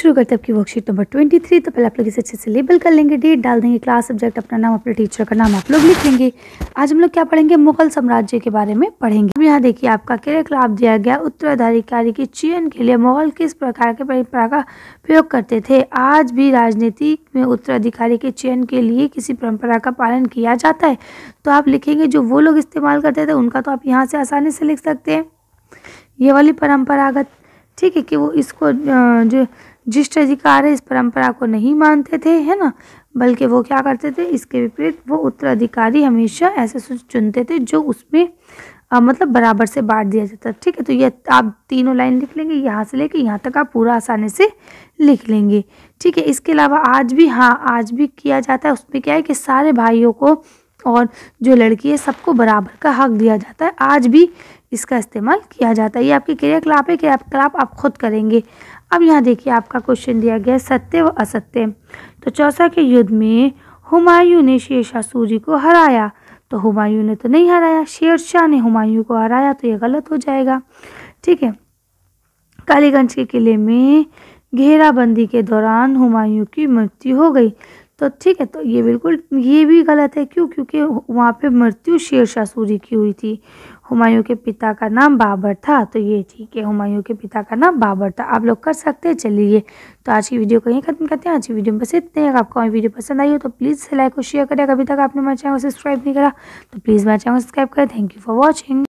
शुरू करते हैं आपकी वर्कशीट नंबर ट्वेंटी थ्री तो पहले आप लोग इसे अच्छे से लेबल कर लेंगे डेट डाल देंगे क्लास सब्जेक्ट अपना नाम अपने टीचर का नाम आप लोग लिख लेंगे आज हम लोग क्या पढ़ेंगे मुगल साम्राज्य के बारे में पढ़ेंगे अब यहाँ देखिए आपका क्लाब दिया गया उत्तराधिकारी के चयन के लिए मुगल किस प्रकार के परंपरा का प्रयोग करते थे आज भी राजनीति में उत्तराधिकारी के चयन के लिए किसी परंपरा का पालन किया जाता है तो आप लिखेंगे जो वो लोग इस्तेमाल करते थे उनका तो आप यहाँ से आसानी से लिख सकते हैं ये वाली परंपरागत ठीक है कि वो इसको जो जिष्ट अधिकार इस परंपरा को नहीं मानते थे है ना बल्कि वो क्या करते थे इसके विपरीत वो उत्तराधिकारी हमेशा ऐसे चुनते थे जो उसमें आ, मतलब बराबर से बांट दिया जाता ठीक है तो ये आप तीनों लाइन लिख लेंगे यहाँ से लेके यहाँ तक आप पूरा आसानी से लिख लेंगे ठीक है इसके अलावा आज भी हाँ आज भी किया जाता है उसमें क्या है कि सारे भाइयों को और जो लड़की है सबको बराबर का हक दिया जाता है आज भी इसका इस्तेमाल किया जाता है ये आपकी क्रियाकलाप है क्रियाकलाप आप खुद करेंगे अब यहाँ देखिए आपका क्वेश्चन दिया गया सत्य व असत्य तो चौसा के युद्ध में हुमायूं ने शेरशाह सूरी को हराया तो हुमायूं ने तो नहीं हराया शेरशाह ने हुमायूं को हराया तो ये गलत हो जाएगा ठीक है कालीगंज के किले में घेराबंदी के दौरान हुमायूं की मृत्यु हो गई तो ठीक है तो ये बिल्कुल ये भी गलत है क्यों क्योंकि वहाँ पे मृत्यु शेरशाह सूरी की हुई थी हुमायूं के पिता का नाम बाबर था तो ये ठीक है हुमायूं के पिता का नाम बाबर था आप लोग कर सकते हैं चलिए तो आज की वीडियो को यहीं खत्म करते हैं आज की वीडियो में बस इतने अगर आपको हमारी वीडियो पसंद आई हो तो प्लीज़ से लाइक और शेयर करें अभी तक आपने हमारे चैनल को सब्सक्राइब नहीं करा तो प्लीज़ हमारे चैनल को सब्सक्राइब करें थैंक यू फॉर वॉचिंग